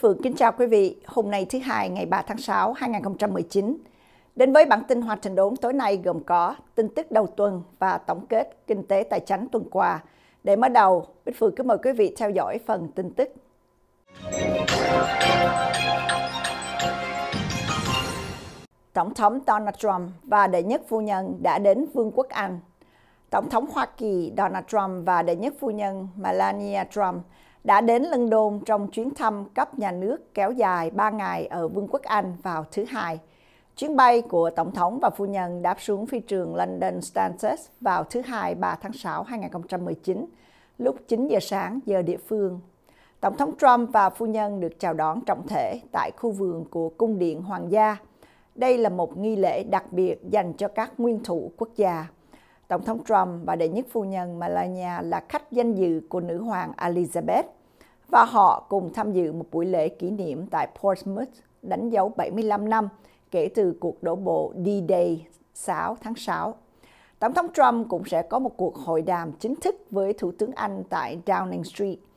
Phượng kính chào quý vị. Hôm nay thứ hai ngày 3 tháng 6, 2019. Đến với bản tin Hoa Trình Đốn tối nay gồm có tin tức đầu tuần và tổng kết kinh tế tài chính tuần qua. Để mở đầu, Bích Phượng kính mời quý vị theo dõi phần tin tức. Tổng thống Donald Trump và đệ nhất phu nhân đã đến Vương quốc Anh. Tổng thống Hoa Kỳ Donald Trump và đệ nhất phu nhân Melania Trump – đã đến London trong chuyến thăm cấp nhà nước kéo dài 3 ngày ở Vương quốc Anh vào thứ Hai. Chuyến bay của Tổng thống và phu nhân đáp xuống phi trường London Stansted vào thứ Hai 3 tháng 6 2019, lúc 9 giờ sáng giờ địa phương. Tổng thống Trump và phu nhân được chào đón trọng thể tại khu vườn của Cung điện Hoàng gia. Đây là một nghi lễ đặc biệt dành cho các nguyên thủ quốc gia. Tổng thống Trump và đệ nhất phu nhân Melania là khách danh dự của nữ hoàng Elizabeth và họ cùng tham dự một buổi lễ kỷ niệm tại Portsmouth đánh dấu 75 năm kể từ cuộc đổ bộ D-Day 6 tháng 6. Tổng thống Trump cũng sẽ có một cuộc hội đàm chính thức với Thủ tướng Anh tại Downing Street